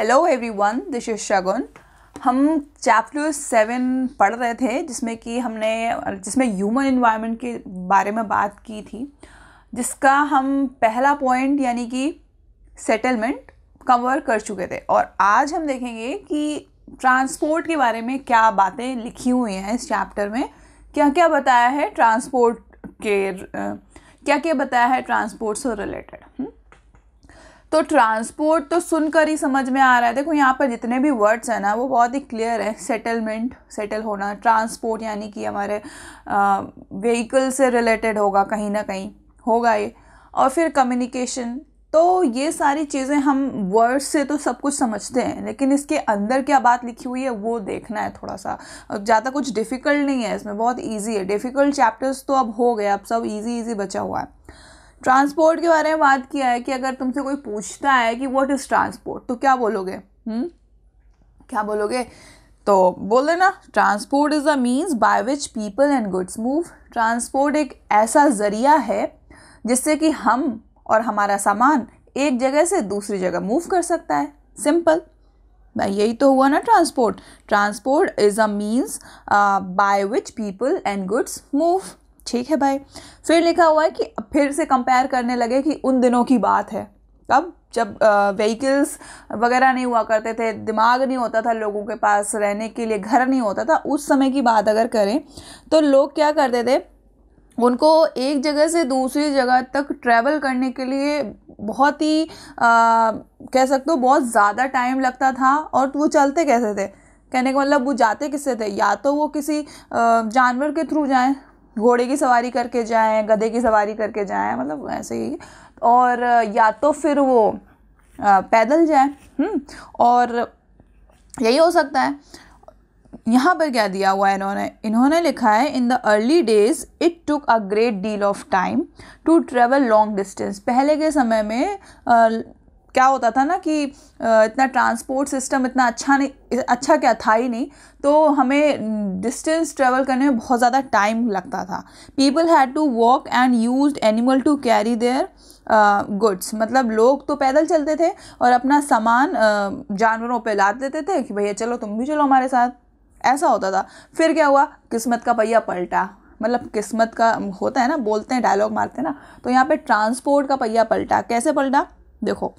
Hello everyone this is Shagun हम chapter seven पढ़ रहे थे जिसमें कि हमने जिसमें ह्यूमन इन्वायरमेंट के बारे में बात की थी जिसका हम पहला पॉइंट यानी कि सेटलमेंट कवर कर चुके थे और आज हम देखेंगे कि ट्रांसपोर्ट के बारे में क्या बातें लिखी हुई हैं इस चैप्टर में क्या क्या बताया है ट्रांसपोर्ट के क्या क्या बताया है ट्रांसपोर्ट से रिलेटेड तो ट्रांसपोर्ट तो सुनकर ही समझ में आ रहा है देखो यहाँ पर जितने भी वर्ड्स हैं ना वो बहुत ही क्लियर है सेटलमेंट सेटल होना ट्रांसपोर्ट यानी कि हमारे व्हीकल से रिलेटेड होगा कहीं ना कहीं होगा ये और फिर कम्युनिकेशन तो ये सारी चीज़ें हम वर्ड से तो सब कुछ समझते हैं लेकिन इसके अंदर क्या बात लिखी हुई है वो देखना है थोड़ा सा ज़्यादा कुछ डिफ़िकल्ट नहीं है इसमें बहुत ईजी है डिफ़िकल्ट चैप्टर्स तो अब हो गए अब सब ईजी ईजी बचा हुआ है ट्रांसपोर्ट के बारे में बात किया है कि अगर तुमसे कोई पूछता है कि वट इज़ ट्रांसपोर्ट तो क्या बोलोगे हुँ? हम्म? क्या बोलोगे तो बोले ना transport is a means by which people and goods move transport एक ऐसा ज़रिया है जिससे कि हम और हमारा सामान एक जगह से दूसरी जगह मूव कर सकता है सिंपल यही तो हुआ ना transport transport is a means by which people and goods move ठीक है भाई फिर लिखा हुआ है कि फिर से कंपेयर करने लगे कि उन दिनों की बात है कब जब व्हीकल्स वगैरह नहीं हुआ करते थे दिमाग नहीं होता था लोगों के पास रहने के लिए घर नहीं होता था उस समय की बात अगर करें तो लोग क्या करते थे उनको एक जगह से दूसरी जगह तक ट्रैवल करने के लिए बहुत ही आ, कह सकते हो बहुत ज़्यादा टाइम लगता था और वो चलते कैसे थे कहने का मतलब वो जाते किससे थे या तो वो किसी जानवर के थ्रू जाएं घोड़े की सवारी करके जाएं गधे की सवारी करके जाएं मतलब ऐसे ही और या तो फिर वो पैदल जाएं हम्म, और यही हो सकता है यहाँ पर क्या दिया हुआ है इन्होंने इन्होंने लिखा है in the early days it took a great deal of time to travel long distance पहले के समय में क्या होता था ना कि इतना ट्रांसपोर्ट सिस्टम इतना अच्छा नहीं अच्छा क्या था ही नहीं तो हमें डिस्टेंस ट्रेवल करने में बहुत ज़्यादा टाइम लगता था people had to walk and use animal to carry their goods मतलब लोग तो पैदल चलते थे और अपना सामान जानवरों पे लाद देते थे कि भैया चलो तुम भी चलो हमारे साथ ऐसा होता था फिर क्या हुआ किस्मत का पहिया पलटा मतलब किस्मत का होता है ना बोलते हैं डायलॉग मारते हैं ना तो यहाँ पे ट्रांसपोर्ट का पहिया पलटा कैसे पलटा देखो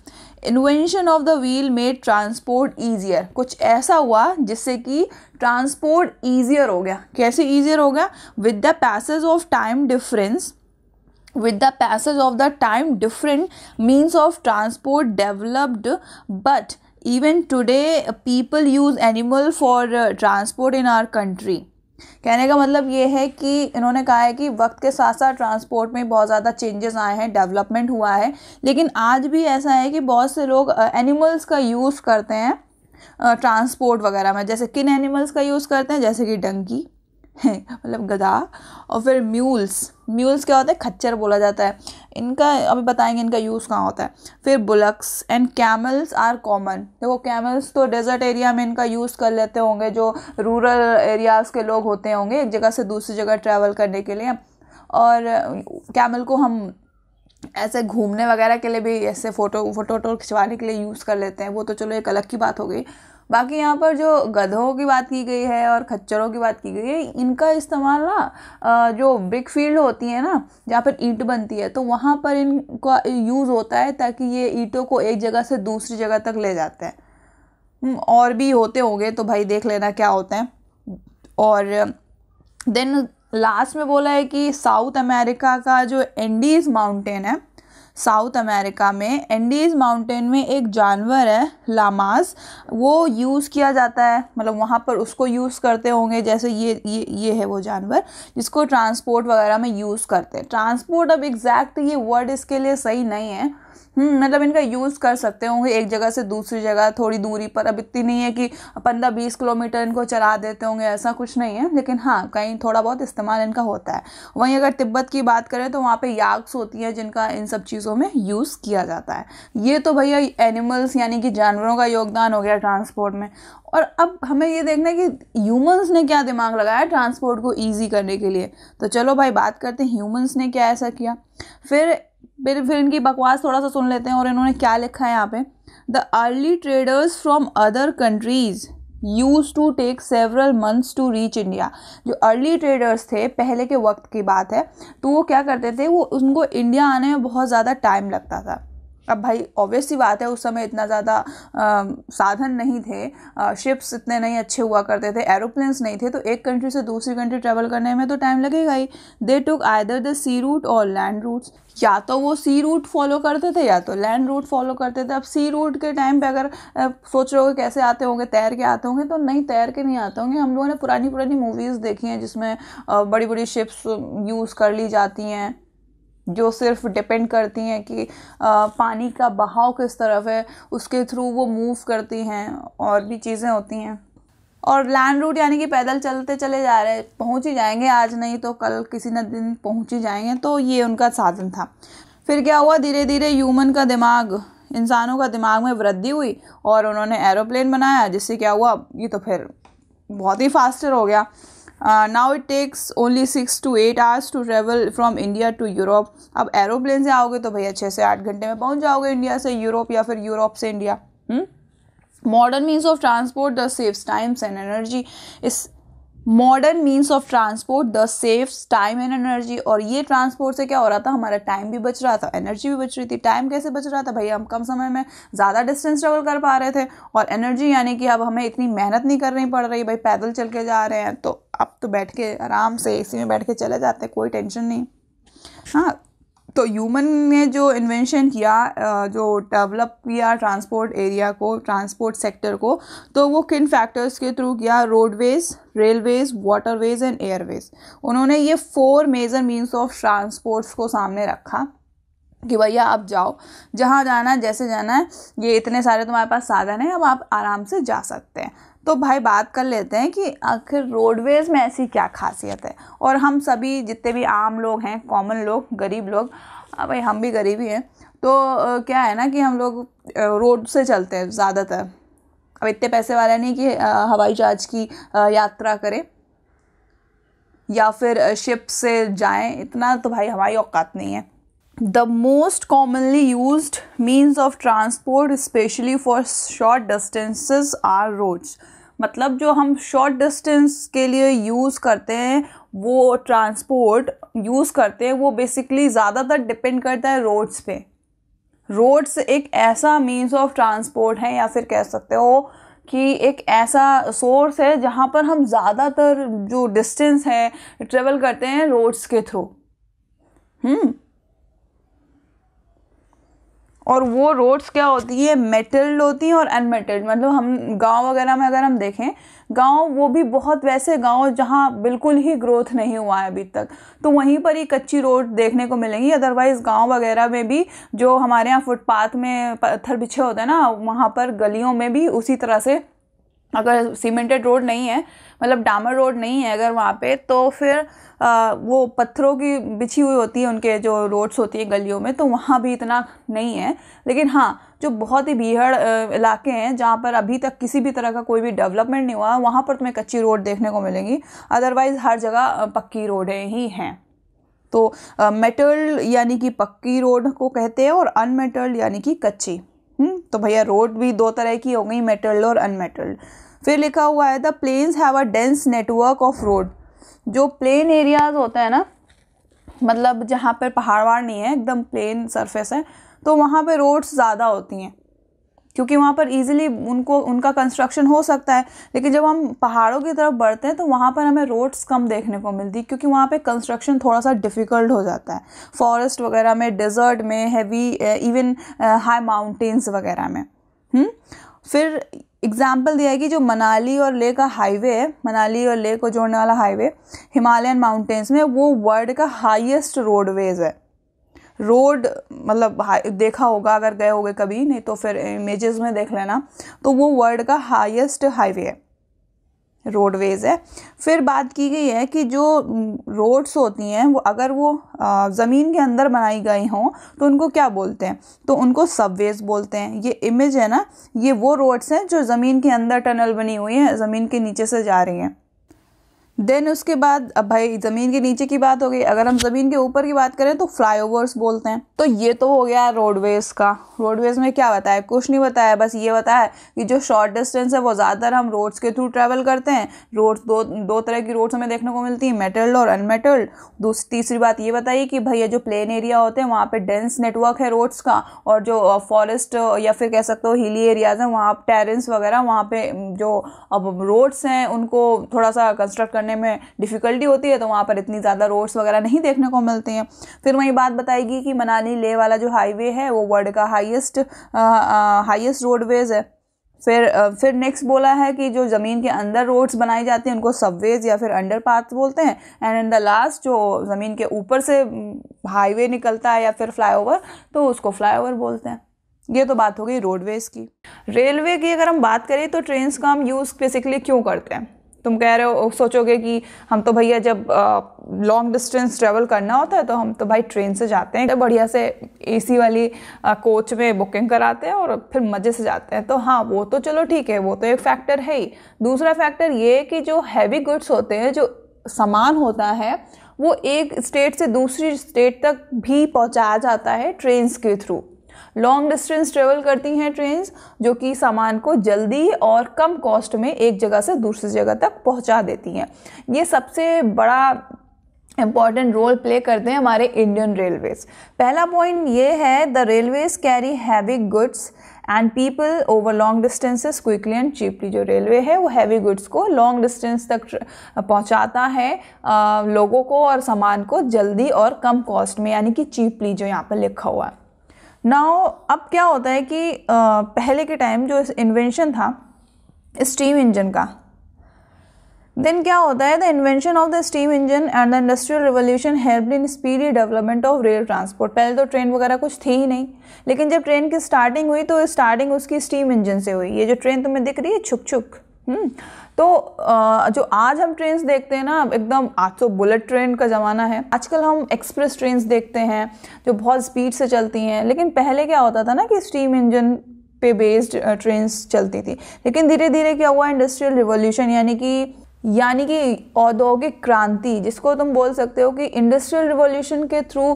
invention of the wheel made transport easier कुछ ऐसा हुआ जिससे कि ट्रांसपोर्ट ईजियर हो गया कैसे ईजियर हो गया with the passage of time difference with the passage of the time different means of transport developed but even today people use animal for transport in our country कहने का मतलब ये है कि इन्होंने कहा है कि वक्त के साथ साथ ट्रांसपोर्ट में बहुत ज़्यादा चेंजेस आए हैं डेवलपमेंट हुआ है लेकिन आज भी ऐसा है कि बहुत से लोग एनिमल्स का यूज़ करते हैं ट्रांसपोर्ट वगैरह में जैसे किन एनिमल्स का यूज़ करते हैं जैसे कि डंकी मतलब गधा और फिर म्यूल्स म्यूल्स क्या होता है खच्चर बोला जाता है इनका अभी बताएंगे इनका यूज़ कहाँ होता है फिर bullocks and camels are common देखो कैमल्स तो डेजर्ट एरिया में इनका यूज़ कर लेते होंगे जो रूरल एरियाज़ के लोग होते होंगे एक जगह से दूसरी जगह ट्रैवल करने के लिए और कैमल को हम ऐसे घूमने वगैरह के लिए भी ऐसे फ़ोटो फ़ोटो वोटो खिंचवाने के लिए यूज़ कर लेते हैं वो तो चलो एक अलग की बात हो गई बाकी यहाँ पर जो गधों की बात की गई है और खच्चरों की बात की गई है इनका इस्तेमाल ना जो ब्रिक फील्ड होती है ना जहाँ पर ईंट बनती है तो वहाँ पर इनका यूज़ होता है ताकि ये ईंटों को एक जगह से दूसरी जगह तक ले जाते हैं हम्म, और भी होते होंगे तो भाई देख लेना क्या होते हैं और देन लास्ट में बोला है कि साउथ अमेरिका का जो एंडीज माउंटेन है साउथ अमेरिका में एंडीज़ माउंटेन में एक जानवर है लामास वो यूज़ किया जाता है मतलब वहाँ पर उसको यूज़ करते होंगे जैसे ये ये ये है वो जानवर जिसको ट्रांसपोर्ट वगैरह में यूज़ करते हैं ट्रांसपोर्ट अब एग्जैक्ट ये वर्ड इसके लिए सही नहीं है हम्म, मतलब इनका यूज़ कर सकते होंगे एक जगह से दूसरी जगह थोड़ी दूरी पर अब इतनी नहीं है कि पंद्रह बीस किलोमीटर इनको चला देते होंगे ऐसा कुछ नहीं है लेकिन हाँ कहीं थोड़ा बहुत इस्तेमाल इनका होता है वहीं अगर तिब्बत की बात करें तो वहाँ पर याग्स होती हैं जिनका इन सब चीज़ों में यूज़ किया जाता है ये तो भैया एनिमल्स यानी कि जानवरों का योगदान हो गया ट्रांसपोर्ट में और अब हमें ये देखना है कि ह्यूमंस ने क्या दिमाग लगाया ट्रांसपोर्ट को ईजी करने के लिए तो चलो भाई बात करते हैं ह्यूमंस ने क्या ऐसा किया फिर फिर फिर इनकी बकवास थोड़ा सा सुन लेते हैं और इन्होंने क्या लिखा है यहाँ पे the early traders from other countries used to take several months to reach India जो अर्ली ट्रेडर्स थे पहले के वक्त की बात है तो वो क्या करते थे वो उनको इंडिया आने में बहुत ज़्यादा टाइम लगता था अब भाई ऑब्वियसली बात है उस समय इतना ज़्यादा साधन नहीं थे शिप्स इतने नहीं अच्छे हुआ करते थे एरोप्लेन्स नहीं थे तो एक कंट्री से दूसरी कंट्री ट्रेवल करने में तो टाइम लगेगा ही they took either the sea route और लैंड रूट्स या तो वो सी रूट फॉलो करते थे या तो लैंड रूट फॉलो करते थे अब सी रूट के टाइम पे अगर सोच रहे हो कैसे आते होंगे तैर के आते होंगे तो नहीं तैर के नहीं आते होंगे हम लोगों ने पुरानी पुरानी मूवीज़ देखी हैं जिसमें बड़ी बड़ी शिप्स यूज़ कर ली जाती हैं जो सिर्फ डिपेंड करती हैं कि आ, पानी का बहाव किस तरफ है उसके थ्रू वो मूव करती हैं और भी चीज़ें होती हैं और लैंड रूट यानी कि पैदल चलते चले जा रहे पहुंच ही जाएंगे आज नहीं तो कल किसी न दिन पहुंच ही जाएंगे तो ये उनका साधन था फिर क्या हुआ धीरे धीरे ह्यूमन का दिमाग इंसानों का दिमाग में वृद्धि हुई और उन्होंने एरोप्लेन बनाया जिससे क्या हुआ ये तो फिर बहुत ही फास्टर हो गया uh, now it takes only six to eight hours to travel from India to Europe अब एरोप्लेन से आओगे तो भैया छः से आठ घंटे में पहुँच जाओगे इंडिया से यूरोप या फिर यूरोप से India modern means of transport the saves times and energy इस modern means of transport the saves time and energy और ये ट्रांसपोर्ट से क्या हो रहा था हमारा टाइम भी बच रहा था एनर्जी भी बच रही थी टाइम कैसे बच रहा था भैया हम कम समय में ज़्यादा डिस्टेंस ट्रेवल कर पा रहे थे और एनर्जी यानी कि अब हमें इतनी मेहनत नहीं करनी पड़ रही भाई पैदल चल के जा रहे हैं तो अब तो बैठ के आराम से ए में बैठ के चले जाते कोई टेंशन नहीं हाँ तो ह्यूमन ने जो इन्वेंशन किया जो डेवलप किया ट्रांसपोर्ट एरिया को ट्रांसपोर्ट सेक्टर को तो वो किन फैक्टर्स के थ्रू किया roadways railways waterways and airways उन्होंने ये four major means of transports को सामने रखा कि भैया आप जाओ जहाँ जाना है जैसे जाना है ये इतने सारे तुम्हारे पास साधन है अब आप आराम से जा सकते हैं तो भाई बात कर लेते हैं कि आखिर रोडवेज़ में ऐसी क्या खासियत है और हम सभी जितने भी आम लोग हैं कॉमन लोग गरीब लोग हाँ भाई हम भी गरीब ही हैं तो क्या है ना कि हम लोग रोड से चलते हैं ज़्यादातर अब इतने पैसे वाला नहीं कि हवाई जहाज की यात्रा करें या फिर शिप से जाएं इतना तो भाई हमारी औकात नहीं है the most commonly use means of transport specially for short distances are roads मतलब जो हम शॉर्ट डिस्टेंस के लिए यूज़ करते हैं वो ट्रांसपोर्ट यूज़ करते हैं वो बेसिकली ज़्यादातर डिपेंड करता है रोड्स पे रोड्स एक ऐसा मीन्स ऑफ ट्रांसपोर्ट है या फिर कह सकते हो कि एक ऐसा सोर्स है जहाँ पर हम ज़्यादातर जो डिस्टेंस है ट्रेवल करते हैं रोड्स के थ्रू हम्म और वो रोड्स क्या होती है मेटल्ड होती हैं और अनमेटल्ड मतलब हम गांव वगैरह में अगर हम देखें गांव वो भी बहुत वैसे गांव जहां बिल्कुल ही ग्रोथ नहीं हुआ है अभी तक तो वहीं पर ही कच्ची रोड देखने को मिलेंगी अदरवाइज़ गाँव वगैरह में भी जो हमारे यहाँ फुटपाथ में पत्थर बिछे होते हैं ना वहाँ पर गलियों में भी उसी तरह से अगर सीमेंटेड रोड नहीं है मतलब डामर रोड नहीं है अगर वहाँ पे तो फिर आ, वो पत्थरों की बिछी हुई होती है उनके जो रोड्स होती है गलियों में तो वहाँ भी इतना नहीं है लेकिन हाँ जो बहुत ही भीड़ इलाके हैं जहाँ पर अभी तक किसी भी तरह का कोई भी डेवलपमेंट नहीं हुआ वहाँ पर तुम्हें कच्ची रोड देखने को मिलेंगी अदरवाइज़ हर जगह पक्की रोडें ही हैं तो मेटल यानी कि पक्की रोड को कहते हैं और अनमेटल्ड यानी कि कच्ची हुँ? हम्म, तो भैया रोड भी दो तरह की हो गई मेटल्ड और अनमेटल्ड फिर लिखा हुआ है the plains have a dense network of road जो प्लेन एरियाज होते हैं ना मतलब जहाँ पर पहाड़ वहाड़ नहीं है एकदम प्लेन सरफेस है तो वहाँ पर रोड्स ज़्यादा होती हैं क्योंकि वहाँ पर इजीली उनको उनका कंस्ट्रक्शन हो सकता है लेकिन जब हम पहाड़ों की तरफ बढ़ते हैं तो वहाँ पर हमें रोड्स कम देखने को मिलती क्योंकि वहाँ पे कंस्ट्रक्शन थोड़ा सा डिफ़िकल्ट हो जाता है फॉरेस्ट वगैरह में डेजर्ट में हैवी इवन हाई माउंटेन्स वगैरह में हुँ? हम्म? फिर एग्जाम्पल दिया है कि जो मनाली और लेह का हाईवे है मनाली और लेह को जोड़ने वाला हाईवे हिमालयन माउंटेन्स में वो वर्ल्ड का हाईएस्ट रोडवेज़ है रोड मतलब देखा होगा अगर गए होगे कभी नहीं तो फिर इमेजेस में देख लेना तो वो वर्ल्ड का हाईएस्ट हाईवे है रोडवेज़ है फिर बात की गई है कि जो रोड्स होती हैं वो अगर वो ज़मीन के अंदर बनाई गई हों तो उनको क्या बोलते हैं तो उनको सबवेज़ बोलते हैं ये इमेज है ना ये वो रोड्स हैं जो ज़मीन के अंदर टनल बनी हुई हैं ज़मीन के नीचे से जा रही हैं देन उसके बाद अब भाई ज़मीन के नीचे की बात हो गई अगर हम ज़मीन के ऊपर की बात करें तो फ्लाईओवर्स बोलते हैं तो ये तो हो गया रोडवेज़ का रोडवेज़ में क्या बताया कुछ नहीं बताया बस ये बताया कि जो शॉर्ट डिस्टेंस है वो ज़्यादातर हम रोड्स के थ्रू ट्रैवल करते हैं रोड्स दो दो तरह की रोड्स हमें देखने को मिलती हैं मेटल्ड और अनमेटल्ड दूसरी तीसरी बात ये बताइए कि भैया जो प्लेन एरिया होते हैं वहाँ पर डेंस नेटवर्क है रोड्स का और जो फॉरेस्ट या फिर कह सकते हो हिली एरियाज़ हैं वहाँ टेरेंस वगैरह वहाँ पर जो अब रोड्स हैं उनको थोड़ा सा कंस्ट्रक्ट करने करने में डिफ़िकल्टी होती है तो वहाँ पर इतनी ज़्यादा रोड्स वगैरह नहीं देखने को मिलते हैं फिर वही बात बताएगी कि मनाली ले वाला जो हाईवे है वो वर्ल्ड का हाइस्ट हाइस्ट रोडवेज़ है फिर फिर नेक्स्ट बोला है कि जो ज़मीन के अंदर रोड्स बनाई जाती हैं उनको सबवेज या फिर अंडर पाथ बोलते हैं एंड इन द लास्ट जो ज़मीन के ऊपर से हाईवे निकलता है या फिर फ्लाईओवर तो उसको फ्लाईओवर बोलते हैं ये तो बात हो गई रोडवेज़ की रेलवे की अगर हम बात करें तो ट्रेन्स का हम यूज़ बेसिकली क्यों करते हैं तुम कह रहे हो सोचोगे कि हम तो भैया जब लॉन्ग डिस्टेंस ट्रेवल करना होता है तो हम तो भाई ट्रेन से जाते हैं तो बढ़िया से एसी वाली आ, कोच में बुकिंग कराते हैं और फिर मज़े से जाते हैं तो हाँ वो तो चलो ठीक है वो तो एक फैक्टर है ही दूसरा फैक्टर ये है कि जो हैवी गुड्स होते हैं जो सामान होता है वो एक स्टेट से दूसरी स्टेट तक भी पहुँचाया जाता है ट्रेन्स के थ्रू लॉन्ग डिस्टेंस ट्रेवल करती हैं ट्रेन जो कि सामान को जल्दी और कम कॉस्ट में एक जगह से दूसरी जगह तक पहुंचा देती हैं ये सबसे बड़ा इम्पॉर्टेंट रोल प्ले करते हैं हमारे इंडियन रेलवेज पहला पॉइंट ये है the railways carry heavy goods and people over long distances quickly and cheaply जो रेलवे है वो हैवी गुड्स को लॉन्ग डिस्टेंस तक पहुँचाता है आ, लोगों को और सामान को जल्दी और कम कॉस्ट में यानी कि चीपली जो यहाँ पर लिखा हुआ है नाउ अब क्या होता है कि आ, पहले के टाइम जो इन्वेंशन था स्टीम इंजन का देन क्या होता है the invention of the steam engine and the industrial revolution help in speedy development of rail transport पहले तो ट्रेन वगैरह कुछ थी ही नहीं लेकिन जब ट्रेन की स्टार्टिंग हुई तो स्टार्टिंग उसकी स्टीम इंजन से हुई ये जो ट्रेन तुम्हें दिख रही है छुक छुक हम्म, तो जो आज हम ट्रेन्स देखते हैं ना एकदम आज तो बुलेट ट्रेन का ज़माना है आजकल हम एक्सप्रेस ट्रेन्स देखते हैं जो बहुत स्पीड से चलती हैं लेकिन पहले क्या होता था ना कि स्टीम इंजन पे बेस्ड ट्रेन चलती थी लेकिन धीरे धीरे क्या हुआ इंडस्ट्रियल रिवोल्यूशन यानी कि यानी कि औद्योगिक क्रांति जिसको तुम बोल सकते हो कि इंडस्ट्रियल रिवोल्यूशन के थ्रू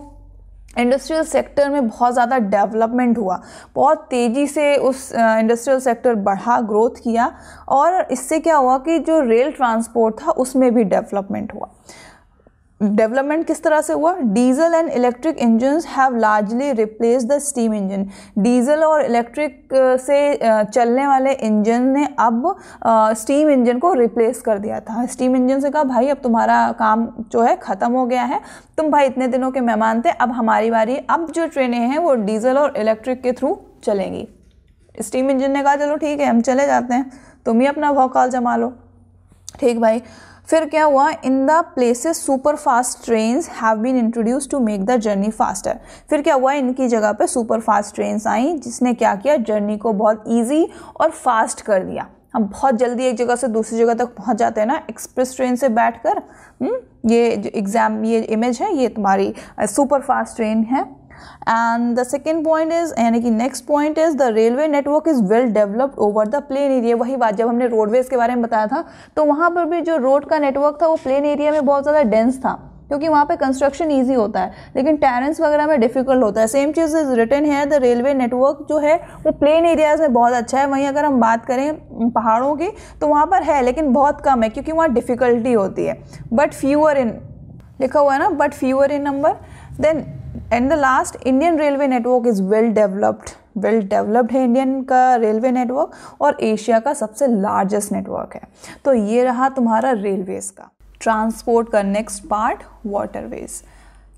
इंडस्ट्रियल सेक्टर में बहुत ज़्यादा डेवलपमेंट हुआ बहुत तेज़ी से उस इंडस्ट्रियल सेक्टर बढ़ा ग्रोथ किया और इससे क्या हुआ कि जो रेल ट्रांसपोर्ट था उसमें भी डेवलपमेंट हुआ डेवलपमेंट किस तरह से हुआ diesel and electric engine have largely replace the steam engine diesel और इलेक्ट्रिक से चलने वाले इंजन ने अब स्टीम इंजन को रिप्लेस कर दिया था स्टीम इंजन से कहा भाई अब तुम्हारा काम जो है ख़त्म हो गया है तुम भाई इतने दिनों के मेहमान थे अब हमारी बारी अब जो ट्रेनें हैं वो डीजल और इलेक्ट्रिक के थ्रू चलेंगी स्टीम इंजन ने कहा चलो ठीक है हम चले जाते हैं तुम ही अपना भौकाल जमा लो ठीक भाई फिर क्या हुआ in the places super fast train have been introduce to make the journey faster फिर क्या हुआ इनकी जगह पे सुपर फास्ट ट्रेन आई जिसने क्या किया जर्नी को बहुत ईजी और फास्ट कर दिया हम बहुत जल्दी एक जगह से दूसरी जगह तक पहुंच जाते हैं ना एक्सप्रेस ट्रेन से बैठ कर हुँ? हम्म, ये एग्ज़ाम ये इमेज है ये तुम्हारी सुपर फास्ट ट्रेन है and the second point is यानी कि next point is the railway network is well developed over the plain area वही बात जब हमने roadways के बारे में बताया था तो वहाँ पर भी जो road का network था वो plain area में बहुत ज़्यादा dense था क्योंकि वहाँ पे कंस्ट्रक्शन ईजी होता है लेकिन terrains वगैरह में डिफिकल्ट होता है सेम चीज़ इज रिटर्न है द रेलवे नेटवर्क जो है वो प्लेन एरियाज़ में बहुत अच्छा है वहीं अगर हम बात करें पहाड़ों की तो वहाँ पर है लेकिन बहुत कम है क्योंकि वहाँ डिफ़िकल्टी होती है बट फ्यूअर इन लिखा हुआ है ना but fewer in number than and the last Indian railway network is well developed well developed है इंडियन का रेलवे नेटवर्क और एशिया का सबसे लार्जेस्ट नेटवर्क है तो ये रहा तुम्हारा रेलवेज़ का ट्रांसपोर्ट का नेक्स्ट पार्ट वाटरवेज़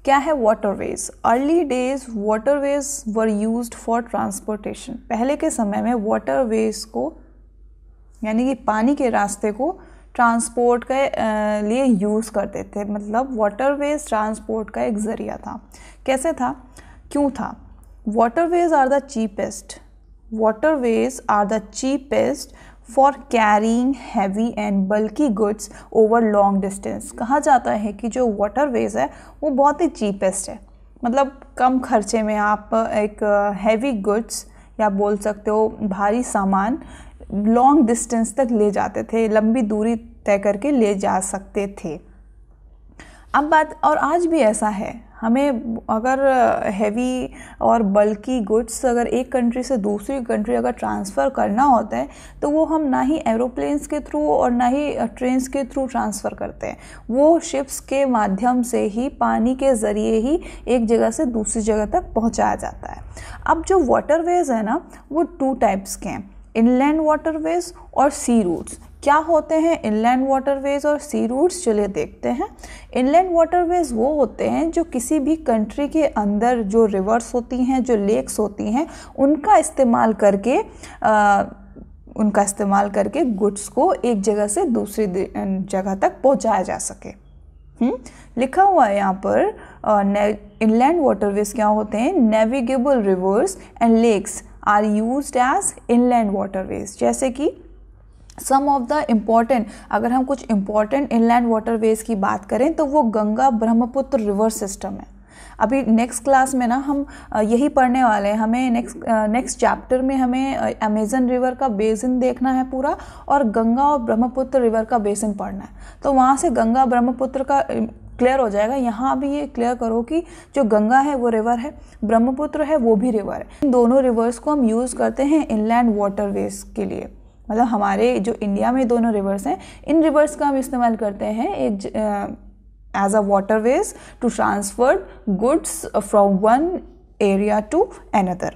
क्या है waterways early days waterways were used for transportation पहले के समय में वाटरवेज को यानी कि पानी के रास्ते को ट्रांसपोर्ट के लिए यूज़ करते थे मतलब वाटरवेज ट्रांसपोर्ट का एक ज़रिया था कैसे था क्यों था waterways are the cheapest waterways are the cheapest for carrying heavy and bulky goods over long distance कहा जाता है कि जो वाटरवेज है वो बहुत ही चीपेस्ट है मतलब कम खर्चे में आप एक हैवी गुड्स या बोल सकते हो भारी सामान लॉन्ग डिस्टेंस तक ले जाते थे लंबी दूरी तय करके ले जा सकते थे अब बात और आज भी ऐसा है हमें अगर हैवी और बल्कि गुड्स अगर एक कंट्री से दूसरी कंट्री अगर ट्रांसफ़र करना होता है तो वो हम ना ही एरोप्लेन्स के थ्रू और ना ही ट्रेन्स के थ्रू ट्रांसफ़र करते हैं वो शिप्स के माध्यम से ही पानी के ज़रिए ही एक जगह से दूसरी जगह तक पहुंचाया जाता है अब जो वाटरवेज़ है ना वो टू टाइप्स के हैं इनलैंड वाटरवेज और सी रूट्स क्या होते हैं इनलैंड वाटरवेज और सी रूट्स चलिए देखते हैं इनलैंड वाटरवेज वो होते हैं जो किसी भी कंट्री के अंदर जो रिवर्स होती हैं जो लेक्स होती हैं उनका इस्तेमाल करके आ, उनका इस्तेमाल करके गुड्स को एक जगह से दूसरी जगह तक पहुंचाया जा सके हुँ? लिखा हुआ है यहाँ पर इनलैंड वाटरवेज क्या होते हैं navigable rivers and lakes are used as inland waterways जैसे कि सम ऑफ द इम्पॉर्टेंट अगर हम कुछ इम्पॉर्टेंट इनलैंड वाटरवेज की बात करें तो वो गंगा ब्रह्मपुत्र रिवर सिस्टम है अभी नेक्स्ट क्लास में ना हम यही पढ़ने वाले हैं हमें नेक्स्ट नेक्स्ट चैप्टर में हमें अमेजन रिवर का बेसिन देखना है पूरा और गंगा और ब्रह्मपुत्र रिवर का बेसिन पढ़ना है तो वहाँ से गंगा ब्रह्मपुत्र का क्लियर हो जाएगा यहाँ भी ये क्लियर करो कि जो गंगा है वो रिवर है ब्रह्मपुत्र है वो भी रिवर है इन दोनों रिवर्स को हम यूज़ करते हैं इनलैंड वाटरवेज के लिए मतलब हमारे जो इंडिया में दोनों रिवर्स हैं इन रिवर्स का हम इस्तेमाल करते हैं एक as a waterways to transfer goods from one area to another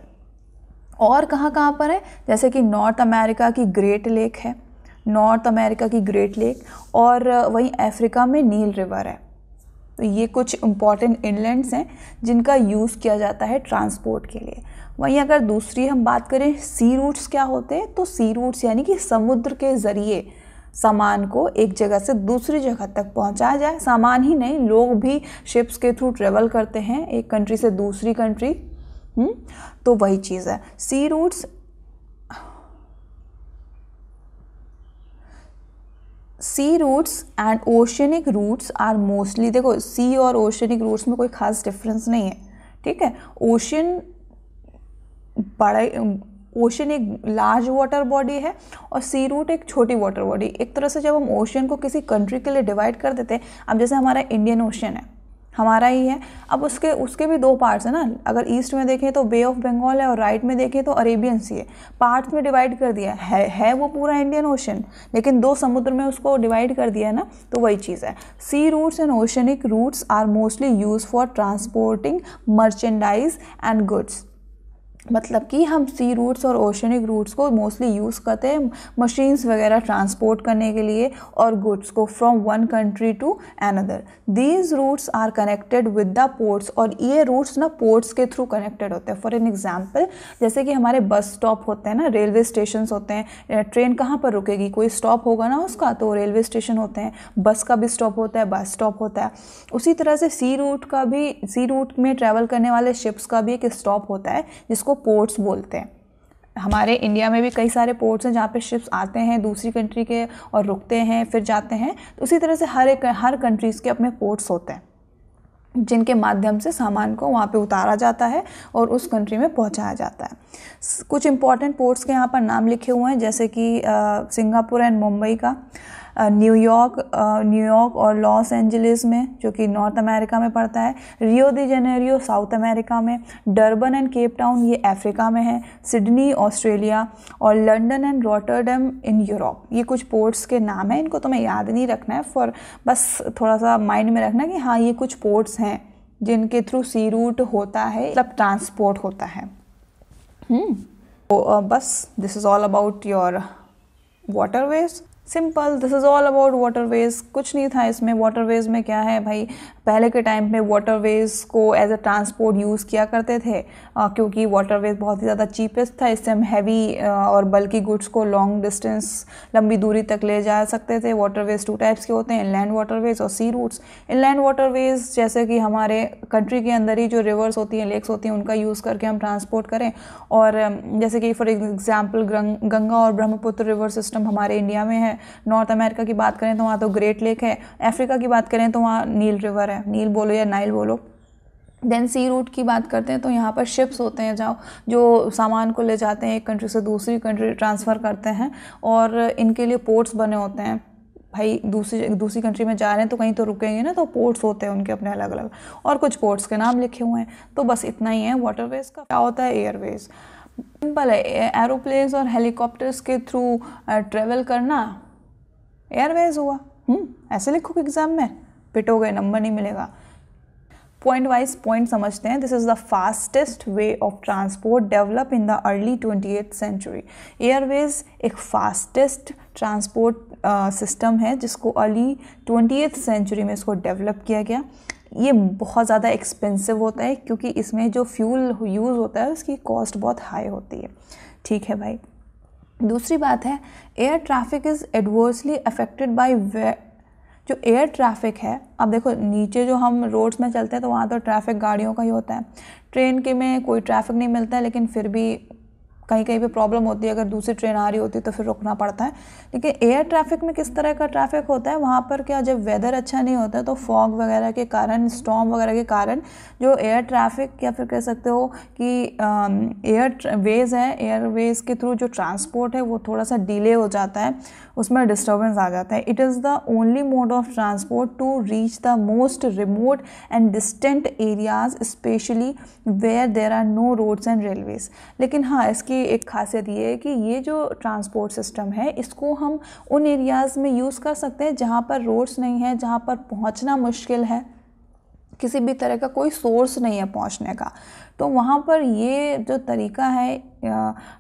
और कहाँ कहाँ पर है जैसे कि नॉर्थ अमेरिका की ग्रेट लेक है नॉर्थ अमेरिका की ग्रेट लेक और वहीं अफ्रीका में नील रिवर है तो ये कुछ इम्पॉर्टेंट इनलैंड्स हैं जिनका यूज़ किया जाता है ट्रांसपोर्ट के लिए वहीं अगर दूसरी हम बात करें सी रूट्स क्या होते हैं तो सी रूट्स यानी कि समुद्र के ज़रिए सामान को एक जगह से दूसरी जगह तक पहुंचाया जाए सामान ही नहीं लोग भी शिप्स के थ्रू ट्रेवल करते हैं एक कंट्री से दूसरी कंट्री हुँ? हम्म, तो वही चीज़ है sea routes sea routes and oceanic routes are mostly देखो सी और ओशनिक रूट्स में कोई खास डिफरेंस नहीं है ठीक है ओशन बड़ा ओशन एक लार्ज वाटर बॉडी है और सी रूट एक छोटी वाटर बॉडी एक तरह से जब हम ओशन को किसी कंट्री के लिए डिवाइड कर देते हैं अब जैसे हमारा इंडियन ओशन है हमारा ही है अब उसके उसके भी दो पार्ट्स हैं ना अगर ईस्ट में देखें तो बे ऑफ बंगाल है और राइट में देखें तो अरेबियन सी है पार्ट्स में डिवाइड कर दिया है है वो पूरा इंडियन ओशन लेकिन दो समुद्र में उसको डिवाइड कर दिया है ना तो वही चीज़ है sea routes and oceanic routes are mostly use for transporting merchandise and goods मतलब कि हम सी रूट्स और ओशनिक रूट्स को मोस्टली यूज़ करते हैं मशीन्स वगैरह ट्रांसपोर्ट करने के लिए और गुड्स को from one country to another these routes are connected with the ports और ये रूट्स ना पोर्ट्स के थ्रू कनेक्टेड होते हैं फॉर एन एग्जाम्पल जैसे कि हमारे बस स्टॉप होते हैं ना रेलवे स्टेशन होते हैं ट्रेन कहाँ पर रुकेगी कोई स्टॉप होगा ना उसका तो रेलवे स्टेशन होते हैं बस का भी स्टॉप होता है बस स्टॉप होता है उसी तरह से सी रूट का भी सी रूट में ट्रैवल करने वाले शिप्स का भी एक स्टॉप होता है जिसको पोर्ट्स बोलते हैं हमारे इंडिया में भी कई सारे पोर्ट्स हैं जहाँ पे शिप्स आते हैं दूसरी कंट्री के और रुकते हैं फिर जाते हैं तो उसी तरह से हर एक हर कंट्रीज़ के अपने पोर्ट्स होते हैं जिनके माध्यम से सामान को वहाँ पे उतारा जाता है और उस कंट्री में पहुँचाया जाता है कुछ इंपॉर्टेंट पोर्ट्स के यहाँ पर नाम लिखे हुए हैं जैसे कि सिंगापुर एंड मुंबई का न्यूयॉर्क न्यूयॉर्क और लॉस एंजलिस में जो कि नॉर्थ अमेरिका में पड़ता है Rio de Janeiro south America में डर्बन एंड केप टाउन ये अफ्रीका में है सिडनी ऑस्ट्रेलिया और London and Rotterdam in Europe ये कुछ पोर्ट्स के नाम हैं इनको तो मैं याद नहीं रखना है फॉर बस थोड़ा सा माइंड में रखना कि हाँ ये कुछ पोर्ट्स हैं जिनके थ्रू सी रूट होता है मतलब ट्रांसपोर्ट होता है हम्म, तो बस this is all about your waterways simple this is all about waterways कुछ नहीं था इसमें वाटरवेज में क्या है भाई पहले के टाइम में वाटरवेज़ को एज अ ट्रांसपोर्ट यूज़ किया करते थे क्योंकि वाटरवेज़ बहुत ही ज़्यादा चीपेस्ट था इससे हम हैवी और बल्कि गुड्स को लॉन्ग डिस्टेंस लंबी दूरी तक ले जा सकते थे वाटरवेज़ टू टाइप्स के होते हैं इनलैंड वाटरवेज़ और सी रूट्स इनलैंड वाटरवेज़ जैसे कि हमारे कंट्री के अंदर ही जो रिवर्स होती हैं लेक्स होती हैं उनका यूज़ करके हम ट्रांसपोर्ट करें और जैसे कि फॉर एग्जाम्पल गंगा और ब्रह्मपुत्र रिवर सिस्टम हमारे इंडिया में है नॉर्थ अमेरिका की बात करें तो वहाँ तो ग्रेट लेक है अफ्रीका की बात करें तो वहाँ नील रिवर है है नील बोलो या नाइल बोलो देन सी रूट की बात करते हैं तो यहाँ पर शिप्स होते हैं जहाँ जो सामान को ले जाते हैं एक कंट्री से दूसरी कंट्री ट्रांसफ़र करते हैं और इनके लिए पोर्ट्स बने होते हैं भाई दूसरी दूसरी कंट्री में जा रहे हैं तो कहीं तो रुकेंगे ना तो पोर्ट्स होते हैं उनके अपने अलग अलग और कुछ पोर्ट्स के नाम लिखे हुए हैं तो बस इतना ही है वाटरवेज़ का क्या होता है एयरवेज़ सिंपल है एरोप्लेन्स और हेलीकॉप्टर्स के थ्रू ट्रेवल करना एयरवेज़ हुआ हम्म, ऐसे लिखोगे एग्ज़ाम में पिटोगे नंबर नहीं मिलेगा पॉइंट वाइज पॉइंट समझते हैं this is the fastest way of transport develop in the early twenty eighth century airways एक फास्टेस्ट ट्रांसपोर्ट सिस्टम है जिसको अर्ली ट्वेंटी एथ सेंचुरी में इसको डेवलप किया गया ये बहुत ज़्यादा एक्सपेंसिव होता है क्योंकि इसमें जो फ्यूल यूज़ होता है उसकी कॉस्ट बहुत हाई होती है ठीक है भाई दूसरी बात है air traffic is adversely affected by जो एयर ट्रैफिक है अब देखो नीचे जो हम रोड्स में चलते हैं तो वहाँ तो ट्रैफिक गाड़ियों का ही होता है ट्रेन के में कोई ट्रैफिक नहीं मिलता है लेकिन फिर भी कहीं कहीं पे प्रॉब्लम होती है अगर दूसरी ट्रेन आ रही होती है तो फिर रुकना पड़ता है लेकिन एयर ट्रैफिक में किस तरह का ट्रैफिक होता है वहाँ पर क्या जब वेदर अच्छा नहीं होता तो फॉग वगैरह के कारण स्टॉम वगैरह के कारण जो एयर ट्रैफिक या फिर कह सकते हो कि एयर वेज़ है एयर वेज़ के थ्रू जो ट्रांसपोर्ट है वो थोड़ा सा डिले हो जाता है उसमें डिस्टर्बेंस आ जाता है it is the only mode of transport to reach the most remote and distant areas specially where there are no roads and railways लेकिन हाँ इसकी एक खासियत ये है कि ये जो ट्रांसपोर्ट सिस्टम है इसको हम उन एरियाज़ में यूज़ कर सकते हैं जहाँ पर रोड्स नहीं हैं जहाँ पर पहुँचना मुश्किल है किसी भी तरह का कोई सोर्स नहीं है पहुंचने का तो वहाँ पर ये जो तरीका है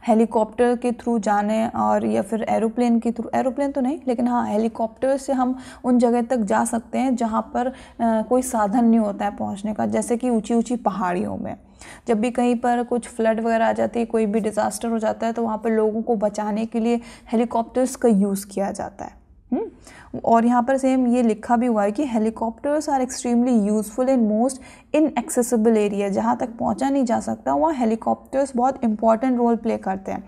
हेलीकॉप्टर के थ्रू जाने और या फिर एरोप्लेन के थ्रू एरोप्लेन तो नहीं लेकिन हाँ हेलीकॉप्टर से हम उन जगह तक जा सकते हैं जहाँ पर आ, कोई साधन नहीं होता है पहुँचने का जैसे कि ऊँची ऊँची पहाड़ियों में जब भी कहीं पर कुछ फ्लड वगैरह आ जाती है कोई भी डिज़ास्टर हो जाता है तो वहाँ पर लोगों को बचाने के लिए हेलीकॉप्टर्स का यूज़ किया जाता है हम्म। और यहाँ पर सेम ये लिखा भी हुआ है कि helicopters are extremely useful in most inaccessible area जहाँ तक पहुँचा नहीं जा सकता वहाँ हेलीकॉप्टर्स बहुत इंपॉर्टेंट रोल प्ले करते हैं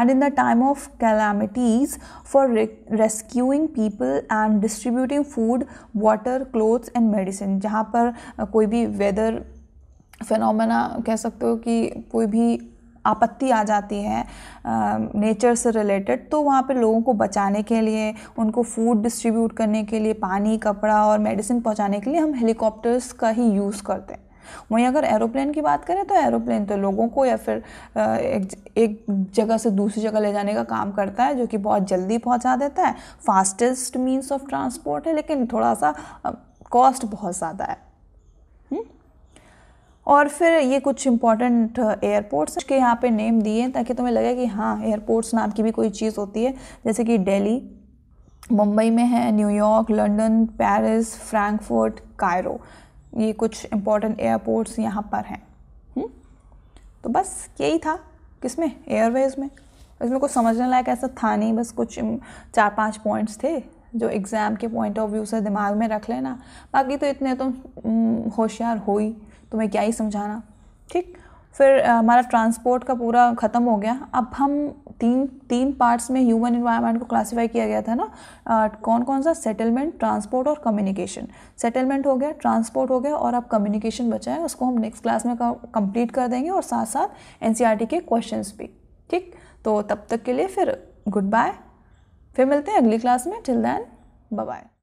and in the time of calamities for rescuing people and distributing food water clothes and medicine जहाँ पर कोई भी वेदर फिनोमेना कह सकते हो कि कोई भी आपत्ति आ जाती है नेचर से रिलेटेड तो वहाँ पे लोगों को बचाने के लिए उनको फूड डिस्ट्रीब्यूट करने के लिए पानी कपड़ा और मेडिसिन पहुँचाने के लिए हम हेलीकॉप्टर्स का ही यूज़ करते हैं वहीं अगर एरोप्लेन की बात करें तो एरोप्लेन तो लोगों को या फिर एक, एक जगह से दूसरी जगह ले जाने का काम करता है जो कि बहुत जल्दी पहुंचा देता है फास्टेस्ट मीन्स ऑफ ट्रांसपोर्ट है लेकिन थोड़ा सा कॉस्ट बहुत ज़्यादा है हुँ? और फिर ये कुछ इंपॉर्टेंट एयरपोर्ट्स के यहाँ पे नेम दिए ताकि तुम्हें लगे कि हाँ एयरपोर्ट्स नाम की भी कोई चीज़ होती है जैसे कि डेली मुंबई में है New York London Paris Frankfurt Cairo ये कुछ इंपॉर्टेंट एयरपोर्ट्स यहाँ पर हैं हम्म? तो बस यही था किस में एयरवेज में इसमें कुछ समझने लायक ऐसा था नहीं बस कुछ चार पांच पॉइंट्स थे जो एग्ज़ाम के पॉइंट ऑफ व्यू से दिमाग में रख लेना बाकी तो इतने तुम तो होशियार हो ही तुम्हें क्या ही समझाना ठीक फिर हमारा ट्रांसपोर्ट का पूरा ख़त्म हो गया अब हम तीन तीन पार्ट्स में ह्यूमन इन्वायरमेंट को क्लासिफाई किया गया था ना आ, कौन कौन सा सेटलमेंट ट्रांसपोर्ट और कम्युनिकेशन सेटलमेंट हो गया ट्रांसपोर्ट हो गया और अब कम्युनिकेशन बचा है उसको हम नेक्स्ट क्लास में कंप्लीट कर देंगे और साथ साथ एन के क्वेश्चन भी ठीक तो तब तक के लिए फिर गुड बाय फिर मिलते हैं अगली क्लास में टिल दैन बाय